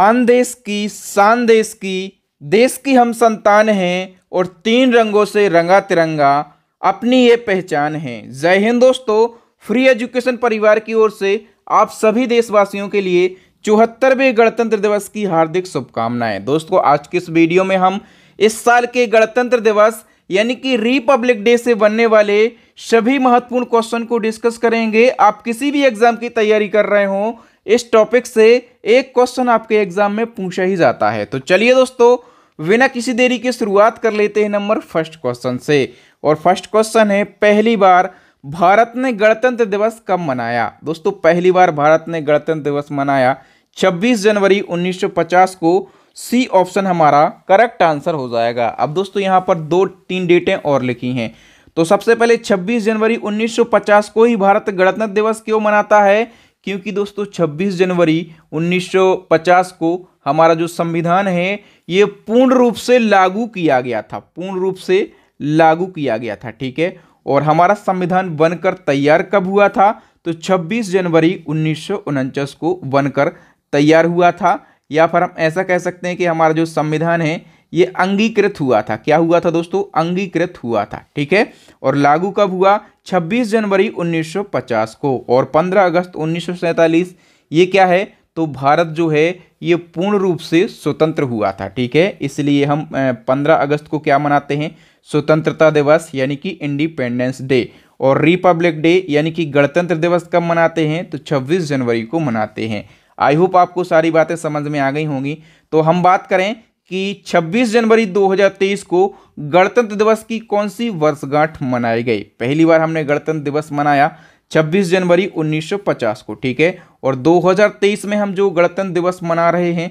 आन देश की शान देश की देश की हम संतान हैं और तीन रंगों से रंगा तिरंगा अपनी ये पहचान है जय हिंद दोस्तों फ्री एजुकेशन परिवार की ओर से आप सभी देशवासियों के लिए चौहत्तरवें गणतंत्र दिवस की हार्दिक शुभकामनाएं दोस्तों आज के इस वीडियो में हम इस साल के गणतंत्र दिवस यानी कि रिपब्लिक डे से बनने वाले सभी महत्वपूर्ण क्वेश्चन को डिस्कस करेंगे आप किसी भी एग्जाम की तैयारी कर रहे हो इस टॉपिक से एक क्वेश्चन आपके एग्जाम में पूछा ही जाता है तो चलिए दोस्तों बिना किसी देरी के शुरुआत कर लेते हैं नंबर फर्स्ट क्वेश्चन से और फर्स्ट क्वेश्चन है पहली बार भारत ने गणतंत्र दिवस कब मनाया दोस्तों पहली बार भारत ने गणतंत्र दिवस मनाया 26 जनवरी 1950 को सी ऑप्शन हमारा करेक्ट आंसर हो जाएगा अब दोस्तों यहाँ पर दो तीन डेटें और लिखी हैं तो सबसे पहले 26 जनवरी 1950 को ही भारत गणतंत्र दिवस क्यों मनाता है क्योंकि दोस्तों 26 जनवरी 1950 को हमारा जो संविधान है ये पूर्ण रूप से लागू किया गया था पूर्ण रूप से लागू किया गया था ठीक है और हमारा संविधान बनकर तैयार कब हुआ था तो 26 जनवरी उन्नीस को बनकर तैयार हुआ था या फिर हम ऐसा कह सकते हैं कि हमारा जो संविधान है ये अंगीकृत हुआ था क्या हुआ था दोस्तों अंगीकृत हुआ था ठीक है और लागू कब हुआ 26 जनवरी 1950 को और 15 अगस्त उन्नीस ये क्या है तो भारत जो है ये पूर्ण रूप से स्वतंत्र हुआ था ठीक है इसलिए हम 15 अगस्त को क्या मनाते हैं स्वतंत्रता दिवस यानी कि इंडिपेंडेंस डे और रिपब्लिक डे यानी कि गणतंत्र दिवस कब मनाते हैं तो 26 जनवरी को मनाते हैं आई होप आपको सारी बातें समझ में आ गई होंगी तो हम बात करें कि 26 जनवरी 2023 को गणतंत्र दिवस की कौन सी वर्षगांठ मनाई गई पहली बार हमने गणतंत्र दिवस मनाया 26 जनवरी 1950 को ठीक है और 2023 में हम जो गणतंत्र दिवस मना रहे हैं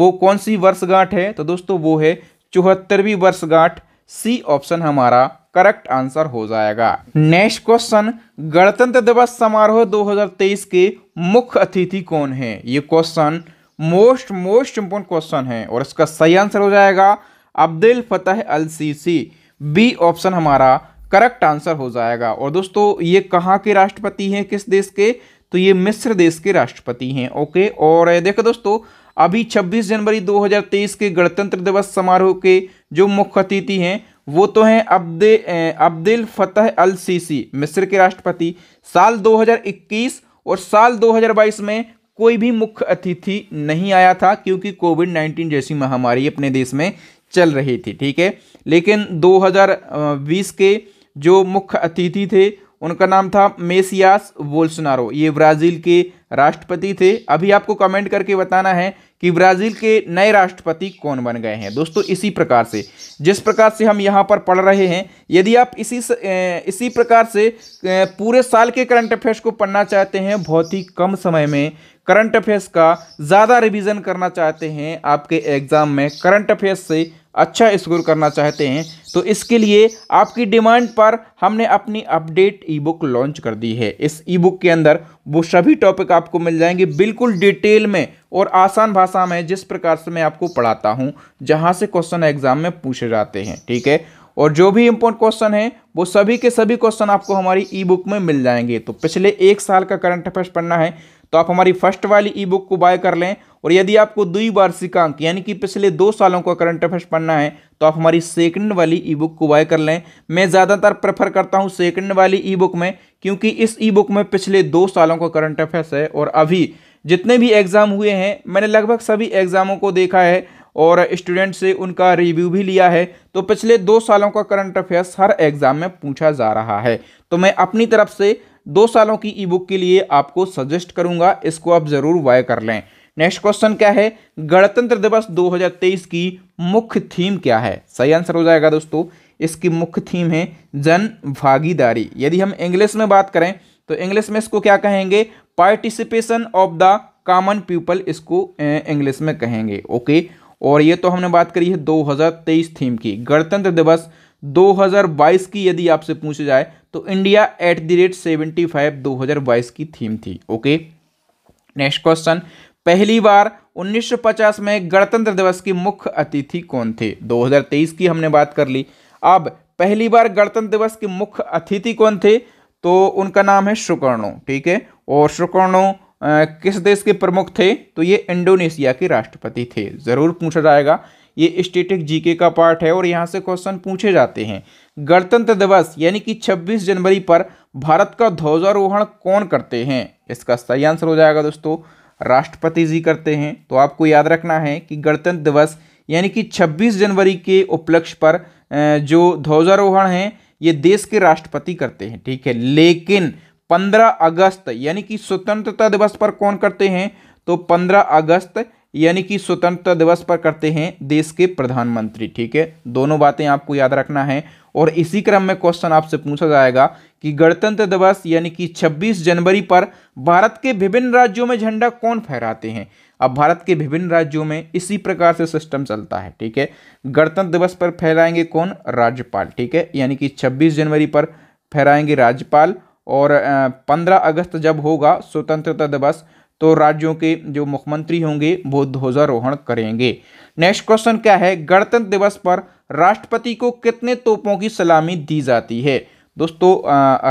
वो कौन सी वर्षगांठ है तो दोस्तों वो है चौहत्तरवीं वर्षगांठ सी ऑप्शन हमारा करेक्ट आंसर हो जाएगा नेक्स्ट क्वेश्चन गणतंत्र दिवस समारोह 2023 के मुख्य अतिथि कौन है ये question most most important question है और इसका सही आंसर हो जाएगा Abdul Fattah al Sisi B option हमारा करेक्ट आंसर हो जाएगा और दोस्तों ये कहाँ के राष्ट्रपति हैं किस देश के तो ये मिस्र देश के राष्ट्रपति हैं ओके और देखो दोस्तों अभी 26 जनवरी 2023 के गणतंत्र दिवस समारोह के जो मुख्य अतिथि हैं वो तो हैं अब्दे अब्दुल फतेह अल सीसी मिस्र के राष्ट्रपति साल 2021 और साल 2022 में कोई भी मुख्य अतिथि नहीं आया था क्योंकि कोविड नाइन्टीन जैसी महामारी अपने देश में चल रही थी ठीक है लेकिन 2020 के जो मुख्य अतिथि थे उनका नाम था मेसियास वोल्सनारो ये ब्राज़ील के राष्ट्रपति थे अभी आपको कमेंट करके बताना है कि ब्राज़ील के नए राष्ट्रपति कौन बन गए हैं दोस्तों इसी प्रकार से जिस प्रकार से हम यहाँ पर पढ़ रहे हैं यदि आप इसी इसी प्रकार से पूरे साल के करंट अफेयर्स को पढ़ना चाहते हैं बहुत ही कम समय में करंट अफेयर्स का ज़्यादा रिविजन करना चाहते हैं आपके एग्ज़ाम में करंट अफेयर्स से अच्छा स्कोर करना चाहते हैं तो इसके लिए आपकी डिमांड पर हमने अपनी अपडेट ई बुक लॉन्च कर दी है इस ई बुक के अंदर वो सभी टॉपिक आपको मिल जाएंगे बिल्कुल डिटेल में और आसान भाषा में जिस प्रकार से मैं आपको पढ़ाता हूँ जहाँ से क्वेश्चन एग्जाम में पूछे जाते हैं ठीक है और जो भी इम्पोर्टेंट क्वेश्चन है वो सभी के सभी क्वेश्चन आपको हमारी ई बुक में मिल जाएंगे तो पिछले एक साल का करंट अफेयर्स पढ़ना है तो आप हमारी फर्स्ट वाली ई बुक को बाय कर लें और यदि आपको द्विवार्षिक अंक यानी कि पिछले दो सालों का करंट अफेयर्स पढ़ना है तो आप हमारी सेकंड वाली ई बुक को बाय कर लें मैं ज़्यादातर प्रेफर करता हूँ सेकंड वाली ई बुक में क्योंकि इस ई बुक में पिछले दो सालों का करंट अफेयर्स है और अभी जितने भी एग्ज़ाम हुए हैं मैंने लगभग सभी एग्ज़ामों को देखा है और स्टूडेंट से उनका रिव्यू भी लिया है तो पिछले दो सालों का करंट अफेयर्स हर एग्ज़ाम में पूछा जा रहा है तो मैं अपनी तरफ से दो सालों की ई बुक के लिए आपको सजेस्ट करूंगा इसको आप जरूर वाय कर लें नेक्स्ट क्वेश्चन क्या है गणतंत्र दिवस 2023 की मुख्य थीम क्या है सही आंसर हो जाएगा दोस्तों इसकी मुख्य थीम है जन भागीदारी यदि हम इंग्लिश में बात करें तो इंग्लिश में इसको क्या कहेंगे participation of the common people इसको इंग्लिश में कहेंगे ओके और ये तो हमने बात करी है 2023 थीम की गणतंत्र दिवस 2022 की यदि आपसे पूछ जाए तो India at the rate seventy five दो हज़ार बाईस की थीम थी ओके नेक्स्ट क्वेश्चन पहली बार 1950 में गणतंत्र दिवस की मुख्य अतिथि कौन थे 2023 की हमने बात कर ली अब पहली बार गणतंत्र दिवस के मुख्य अतिथि कौन थे तो उनका नाम है शुकर्णो ठीक है और शुकर्णो किस देश के प्रमुख थे तो ये इंडोनेशिया के राष्ट्रपति थे ज़रूर पूछा जाएगा ये स्टेटिक जीके का पार्ट है और यहाँ से क्वेश्चन पूछे जाते हैं गणतंत्र दिवस यानी कि 26 जनवरी पर भारत का ध्वजारोहण कौन करते हैं इसका सही आंसर हो जाएगा दोस्तों राष्ट्रपति जी करते हैं तो आपको याद रखना है कि गणतंत्र दिवस यानी कि 26 जनवरी के उपलक्ष्य पर जो ध्वजारोहण है ये देश के राष्ट्रपति करते हैं ठीक है लेकिन 15 अगस्त यानी कि स्वतंत्रता दिवस पर कौन करते हैं तो 15 अगस्त यानी कि स्वतंत्रता दिवस पर करते हैं देश के प्रधानमंत्री ठीक है दोनों बातें आपको याद रखना है और इसी क्रम में क्वेश्चन आपसे पूछा जाएगा कि गणतंत्र दिवस यानी कि 26 जनवरी पर भारत के विभिन्न राज्यों में झंडा कौन फहराते हैं अब भारत के विभिन्न राज्यों में इसी प्रकार से सिस्टम चलता है ठीक है गणतंत्र दिवस पर फहराएंगे कौन राज्यपाल ठीक है यानी कि छब्बीस जनवरी पर फहराएंगे राज्यपाल और पंद्रह अगस्त जब होगा स्वतंत्रता दिवस तो राज्यों के जो मुख्यमंत्री होंगे वो ध्वजारोहण करेंगे नेक्स्ट क्वेश्चन क्या है गणतंत्र दिवस पर राष्ट्रपति को कितने तोपों की सलामी दी जाती है दोस्तों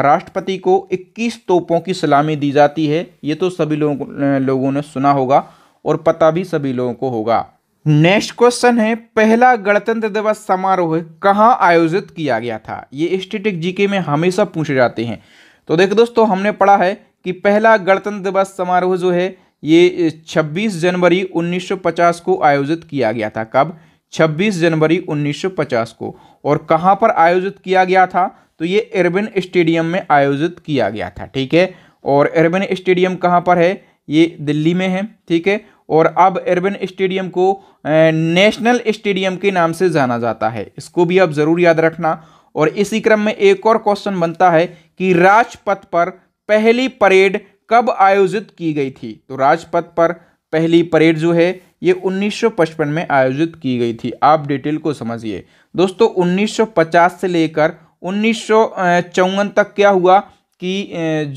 राष्ट्रपति को 21 तोपों की सलामी दी जाती है ये तो सभी लोगों लोगों ने सुना होगा और पता भी सभी लोगों को होगा नेक्स्ट क्वेश्चन है पहला गणतंत्र दिवस समारोह कहाँ आयोजित किया गया था ये स्टेटिक जीके में हमेशा पूछे जाते हैं तो देखो दोस्तों हमने पढ़ा है कि पहला गणतंत्र दिवस समारोह जो है ये 26 जनवरी 1950 को आयोजित किया गया था कब 26 जनवरी 1950 को और कहाँ पर आयोजित किया गया था तो ये एरबिन स्टेडियम में आयोजित किया गया था ठीक है और एरबिन स्टेडियम कहाँ पर है ये दिल्ली में है ठीक है और अब एरबिन स्टेडियम को नेशनल स्टेडियम के नाम से जाना जाता है इसको भी आप ज़रूर याद रखना और इसी क्रम में एक और क्वेश्चन बनता है कि राजपथ पर पहली परेड कब आयोजित की गई थी तो राजपथ पर पहली परेड जो है ये 1955 में आयोजित की गई थी आप डिटेल को समझिए दोस्तों 1950 से लेकर उन्नीस तक क्या हुआ कि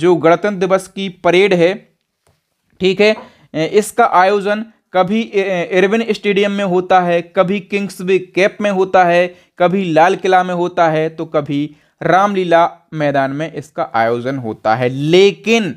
जो गणतंत्र दिवस की परेड है ठीक है इसका आयोजन कभी इरविन स्टेडियम में होता है कभी किंग्स वे कैप में होता है कभी लाल किला में होता है तो कभी रामलीला मैदान में इसका आयोजन होता है लेकिन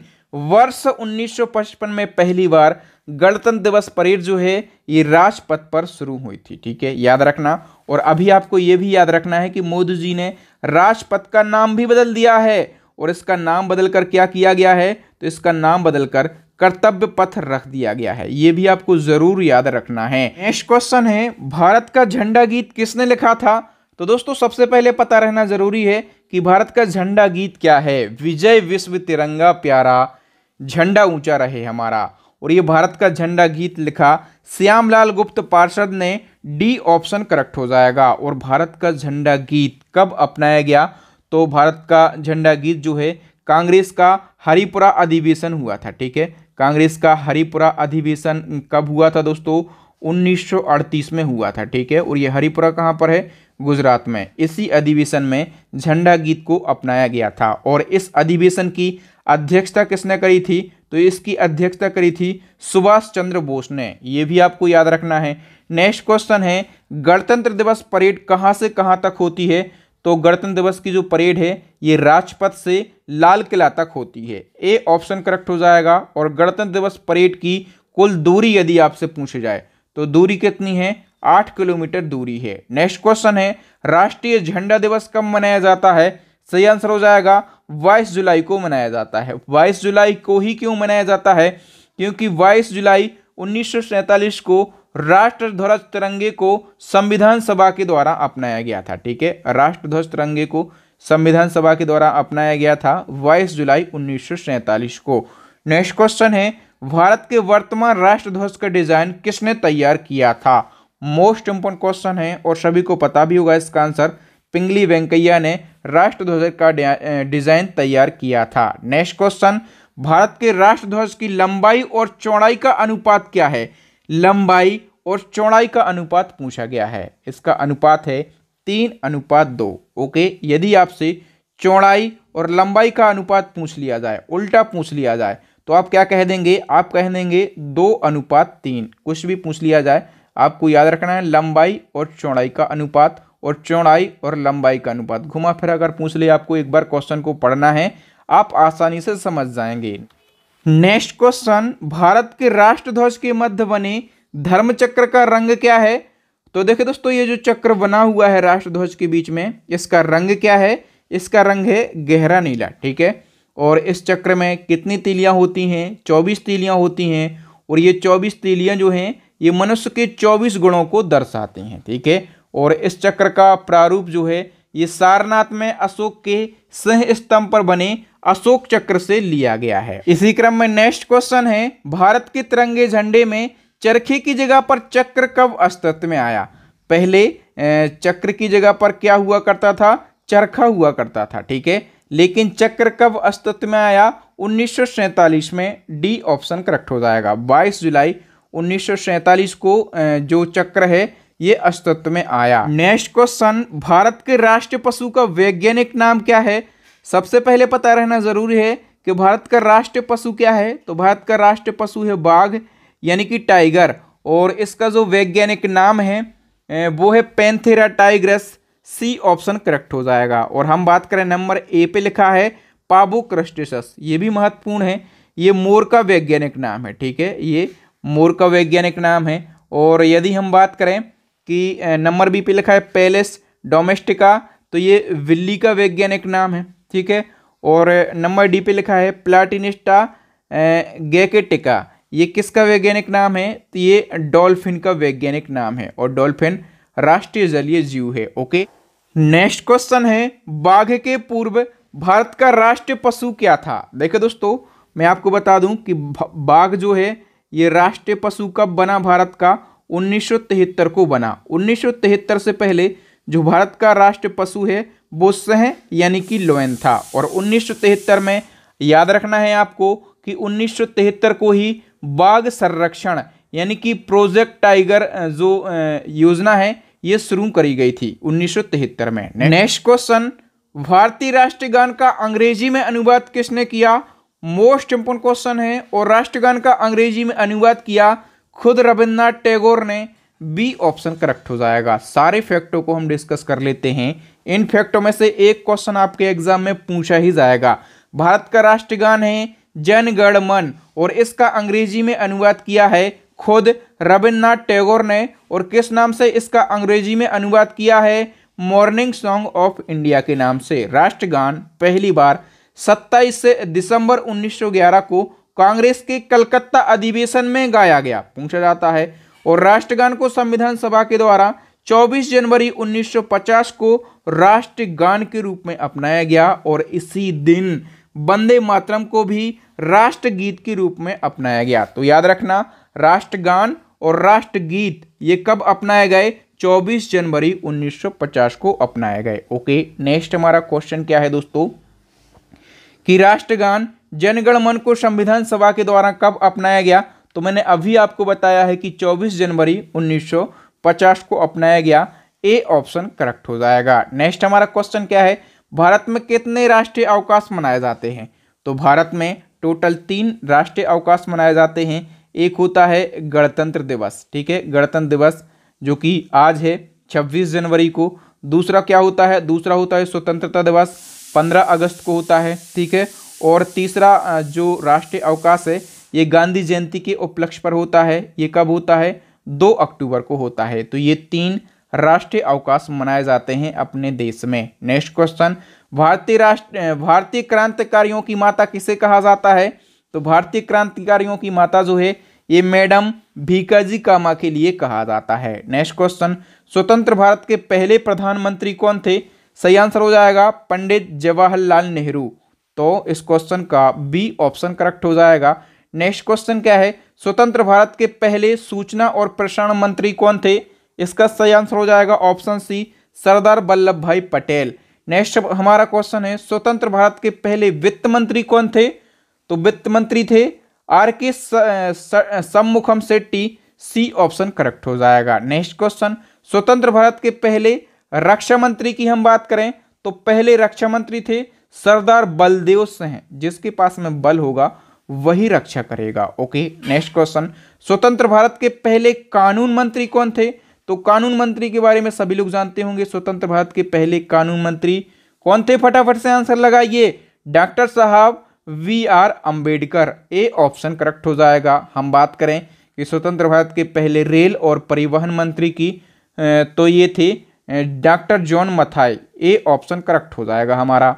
वर्ष 1955 में पहली बार गणतंत्र दिवस परेड जो है ये राजपथ पर शुरू हुई थी ठीक है याद रखना और अभी आपको ये भी याद रखना है कि मोदी जी ने राजपथ का नाम भी बदल दिया है और इसका नाम बदलकर क्या किया गया है तो इसका नाम बदलकर कर्तव्य पथ रख दिया गया है ये भी आपको जरूर याद रखना है नेक्स्ट क्वेश्चन है भारत का झंडा गीत किसने लिखा था तो दोस्तों सबसे पहले पता रहना जरूरी है कि भारत का झंडा गीत क्या है विजय विश्व तिरंगा प्यारा झंडा ऊंचा रहे हमारा और ये भारत का झंडा गीत लिखा श्यामलाल गुप्त पार्षद ने डी ऑप्शन करेक्ट हो जाएगा और भारत का झंडा गीत कब अपनाया गया तो भारत का झंडा गीत जो है कांग्रेस का हरिपुरा अधिवेशन हुआ था ठीक है कांग्रेस का हरिपुरा अधिवेशन कब हुआ था दोस्तों 1938 में हुआ था ठीक है और ये हरिपुरा कहाँ पर है गुजरात में इसी अधिवेशन में झंडा गीत को अपनाया गया था और इस अधिवेशन की अध्यक्षता किसने करी थी तो इसकी अध्यक्षता करी थी सुभाष चंद्र बोस ने ये भी आपको याद रखना है नेक्स्ट क्वेश्चन है गणतंत्र दिवस परेड कहाँ से कहाँ तक होती है तो गणतंत्र दिवस की जो परेड है ये राजपथ से लाल किला तक होती है ए ऑप्शन करेक्ट हो जाएगा और गणतंत्र दिवस परेड की कुल दूरी यदि आपसे पूछी जाए तो दूरी कितनी है आठ किलोमीटर दूरी है नेक्स्ट क्वेश्चन है राष्ट्रीय झंडा दिवस कब मनाया जाता है सही आंसर हो जाएगा 22 जुलाई को मनाया जाता है 22 जुलाई को ही क्यों मनाया जाता है क्योंकि 22 जुलाई उन्नीस को राष्ट्र ध्वज तिरंगे को संविधान सभा के द्वारा अपनाया गया था ठीक है राष्ट्र ध्वज तिरंगे को संविधान सभा के द्वारा अपनाया गया था 22 जुलाई उन्नीस को नेक्स्ट क्वेश्चन है भारत के वर्तमान राष्ट्र ध्वज का डिजाइन किसने तैयार किया था मोस्ट इम्पोर्टेंट क्वेश्चन है और सभी को पता भी होगा इसका आंसर पिंगली वेंकैया ने राष्ट्र ध्वज का डिजाइन तैयार किया था नेक्स्ट क्वेश्चन भारत के राष्ट्र ध्वज की लंबाई और चौड़ाई का अनुपात क्या है लंबाई और चौड़ाई का अनुपात पूछा गया है इसका अनुपात है तीन अनुपात दो ओके यदि आपसे चौड़ाई और लंबाई का अनुपात पूछ लिया जाए उल्टा पूछ लिया जाए तो आप क्या कह देंगे आप कह देंगे दो अनुपात तीन कुछ भी पूछ लिया जाए आपको याद रखना है लंबाई और चौड़ाई का अनुपात और चौड़ाई और लंबाई का अनुपात घुमा फिरा कर पूछ ले आपको एक बार क्वेश्चन को पढ़ना है आप आसानी से समझ जाएंगे नेक्स्ट क्वेश्चन भारत के राष्ट्र ध्वज के मध्य बने धर्म चक्र का रंग क्या है तो देखे दोस्तों ये जो चक्र बना हुआ है राष्ट्र ध्वज के बीच में इसका रंग क्या है इसका रंग है गहरा नीला ठीक है और इस चक्र में कितनी तीलियां होती हैं चौबीस तीलियां होती हैं और ये चौबीस तीलियां जो हैं ये मनुष्य के चौबीस गुणों को दर्शाते हैं ठीक है और इस चक्र का प्रारूप जो है ये सारनाथ में अशोक के सह स्तंभ पर बने अशोक चक्र से लिया गया है इसी क्रम में नेक्स्ट क्वेश्चन है भारत के तिरंगे झंडे में चरखे की जगह पर चक्र कब अस्तित्व में आया पहले चक्र की जगह पर क्या हुआ करता था चरखा हुआ करता था ठीक है लेकिन चक्र कब अस्तित्व में आया उन्नीस में डी ऑप्शन करेक्ट हो जाएगा 22 जुलाई उन्नीस को जो चक्र है ये अस्तित्व में आया नेक्स्ट क्वेश्चन भारत के राष्ट्रीय पशु का वैज्ञानिक नाम क्या है सबसे पहले पता रहना जरूरी है कि भारत का राष्ट्रीय पशु क्या है तो भारत का राष्ट्रीय पशु है बाघ यानी कि टाइगर और इसका जो वैज्ञानिक नाम है वो है Panthera tigris C option correct हो जाएगा और हम बात करें नंबर ए पे लिखा है पाबो क्रस्टेसस ये भी महत्वपूर्ण है ये मोर का वैज्ञानिक नाम है ठीक है ये मोर का वैज्ञानिक नाम है और यदि हम बात करें कि नंबर बी पे लिखा है पैलेस डोमेस्टिका तो ये विल्ली का वैज्ञानिक नाम है ठीक है और नंबर डी पे लिखा है प्लाटिनिस्टा गैकेटिका ये किसका वैज्ञानिक नाम है तो ये डॉल्फिन का वैज्ञानिक नाम है और डॉल्फिन राष्ट्रीय जलीय जीव है ओके नेक्स्ट क्वेश्चन है बाघ के पूर्व भारत का राष्ट्रीय पशु क्या था देखिए दोस्तों मैं आपको बता दूं कि बाघ जो है ये राष्ट्रीय पशु कब बना भारत का उन्नीस को बना उन्नीस से पहले जो भारत का राष्ट्र पशु है वो सह यानी कि लोयन था और उन्नीस में याद रखना है आपको कि उन्नीस को ही बाघ संरक्षण यानी कि प्रोजेक्ट टाइगर जो योजना है ये शुरू करी गई थी उन्नीस में नेक्स्ट क्वेश्चन भारतीय राष्ट्रगान का अंग्रेजी में अनुवाद किसने किया मोस्ट इम्पोर्टेंट क्वेश्चन है और राष्ट्रगान का अंग्रेजी में अनुवाद किया खुद रविन्द्रनाथ टैगोर ने बी ऑप्शन करेक्ट हो जाएगा सारे फैक्टों को हम डिस्कस कर लेते हैं इन फैक्टों में से एक क्वेश्चन आपके एग्जाम में पूछा ही जाएगा भारत का राष्ट्रगान है जनगण मन और इसका अंग्रेजी में अनुवाद किया है खुद रविन्द्रनाथ टैगोर ने और किस नाम से इसका अंग्रेजी में अनुवाद किया है मॉर्निंग सॉन्ग ऑफ इंडिया के नाम से राष्ट्रगान पहली बार से दिसंबर 1911 को कांग्रेस के कलकत्ता अधिवेशन में गाया गया पूछा जाता है और राष्ट्रगान को संविधान सभा के द्वारा 24 जनवरी 1950 को राष्ट्रगान के रूप में अपनाया गया और इसी दिन वंदे मातरम को भी राष्ट्रगीत के रूप में अपनाया गया तो याद रखना राष्ट्रगान और राष्ट्रगीत ये कब अपनाए गए 24 जनवरी 1950 को अपनाए गए ओके नेक्स्ट हमारा क्वेश्चन क्या है दोस्तों कि राष्ट्रगान जनगणमन को संविधान सभा के द्वारा कब अपनाया गया तो मैंने अभी आपको बताया है कि 24 जनवरी 1950 को अपनाया गया ए ऑप्शन करेक्ट हो जाएगा नेक्स्ट हमारा क्वेश्चन क्या है भारत में कितने राष्ट्रीय अवकाश मनाए जाते हैं तो भारत में टोटल तीन राष्ट्रीय अवकाश मनाए जाते हैं एक होता है गणतंत्र दिवस ठीक है गणतंत्र दिवस जो कि आज है 26 जनवरी को दूसरा क्या होता है दूसरा होता है स्वतंत्रता दिवस पंद्रह अगस्त को होता है ठीक है और तीसरा जो राष्ट्रीय अवकाश है ये गांधी जयंती के उपलक्ष्य पर होता है ये कब होता है दो अक्टूबर को होता है तो ये तीन राष्ट्रीय अवकाश मनाए जाते हैं अपने देश में नेक्स्ट क्वेश्चन भारतीय राष्ट्र भारतीय क्रांतिकारियों की माता किसे कहा जाता है तो भारतीय क्रांतिकारियों की माता जो है ये मैडम भीकाजी कामा के लिए कहा जाता है नेक्स्ट क्वेश्चन स्वतंत्र भारत के पहले प्रधानमंत्री कौन थे सही आंसर हो जाएगा पंडित जवाहरलाल नेहरू तो इस क्वेश्चन का बी ऑप्शन करेक्ट हो जाएगा नेक्स्ट क्वेश्चन क्या है स्वतंत्र भारत के पहले सूचना और प्रसारण मंत्री कौन थे इसका सही आंसर हो जाएगा ऑप्शन सी सरदार वल्लभ भाई पटेल नेक्स्ट हमारा क्वेश्चन है स्वतंत्र भारत के पहले वित्त मंत्री कौन थे तो वित्त मंत्री थे R K Shanmukham Chetty C option correct हो जाएगा नेक्स्ट क्वेश्चन स्वतंत्र भारत के पहले रक्षा मंत्री की हम बात करें तो पहले रक्षा मंत्री थे सरदार बलदेव सिंह जिसके पास में बल होगा वही रक्षा करेगा ओके नेक्स्ट क्वेश्चन स्वतंत्र भारत के पहले कानून मंत्री कौन थे तो कानून मंत्री के बारे में सभी लोग जानते होंगे स्वतंत्र भारत के पहले कानून मंत्री कौन थे फटाफट से आंसर लगाइए डॉक्टर साहब V R Ambedkar A option correct हो जाएगा हम बात करें कि स्वतंत्र भारत के पहले रेल और परिवहन मंत्री की तो ये थे doctor John Mathai A option correct हो जाएगा हमारा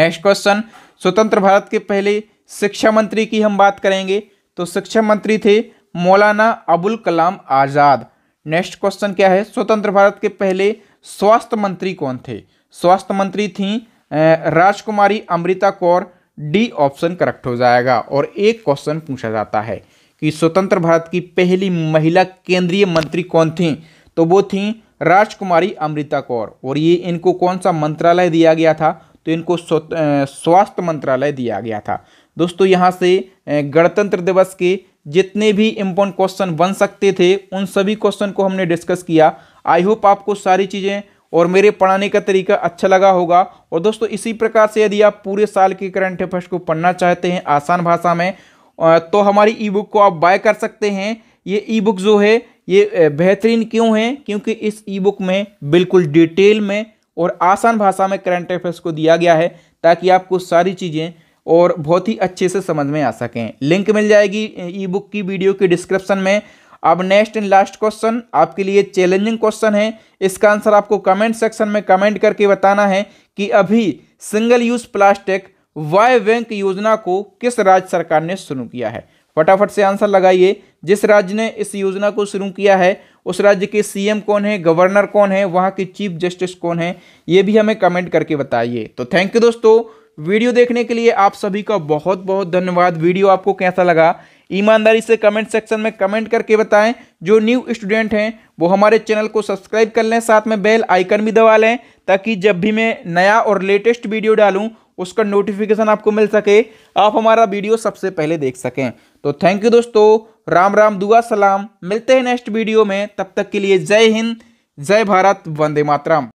नेक्स्ट क्वेश्चन स्वतंत्र भारत के पहले शिक्षा मंत्री की हम बात करेंगे तो शिक्षा मंत्री थे मौलाना अबुल कलाम आज़ाद नेक्स्ट क्वेश्चन क्या है स्वतंत्र भारत के पहले स्वास्थ्य मंत्री कौन थे स्वास्थ्य मंत्री थी eh, Rajkumari Amrita Kaur D option correct हो जाएगा और एक क्वेश्चन पूछा जाता है कि स्वतंत्र भारत की पहली महिला केंद्रीय मंत्री कौन थी तो वो थी राजकुमारी अमृता कौर और ये इनको कौन सा मंत्रालय दिया गया था तो इनको स्वास्थ्य मंत्रालय दिया गया था दोस्तों यहाँ से गणतंत्र दिवस के जितने भी इम्पोर्टेंट क्वेश्चन बन सकते थे उन सभी क्वेश्चन को हमने डिस्कस किया आई होप आपको सारी चीज़ें और मेरे पढ़ाने का तरीका अच्छा लगा होगा और दोस्तों इसी प्रकार से यदि आप पूरे साल के करंट अफेयर्स को पढ़ना चाहते हैं आसान भाषा में तो हमारी ई बुक को आप बाय कर सकते हैं ये ई बुक जो है ये बेहतरीन क्यों है क्योंकि इस ई बुक में बिल्कुल डिटेल में और आसान भाषा में करंट अफेयर्स को दिया गया है ताकि आपको सारी चीज़ें और बहुत ही अच्छे से समझ में आ सकें लिंक मिल जाएगी ई बुक की वीडियो के डिस्क्रिप्शन में अब नेक्स्ट एंड लास्ट क्वेश्चन आपके लिए चैलेंजिंग क्वेश्चन है इसका आंसर आपको कमेंट सेक्शन में कमेंट करके बताना है कि अभी single use plastic Y bank योजना को किस राज्य सरकार ने शुरू किया है फटाफट से आंसर लगाइए जिस राज्य ने इस योजना को शुरू किया है उस राज्य के सीएम कौन है गवर्नर कौन है वहाँ के चीफ जस्टिस कौन है ये भी हमें कमेंट करके बताइए तो थैंक यू दोस्तों वीडियो देखने के लिए आप सभी का बहुत बहुत धन्यवाद वीडियो आपको कैसा लगा ईमानदारी से कमेंट सेक्शन में कमेंट करके बताएं जो न्यू स्टूडेंट हैं वो हमारे चैनल को सब्सक्राइब कर लें साथ में बेल आइकन भी दबा लें ताकि जब भी मैं नया और लेटेस्ट वीडियो डालूं उसका नोटिफिकेशन आपको मिल सके आप हमारा वीडियो सबसे पहले देख सकें तो थैंक यू दोस्तों राम राम दुआ सलाम मिलते हैं नेक्स्ट वीडियो में तब तक के लिए जय हिंद जय भारत वंदे मातरम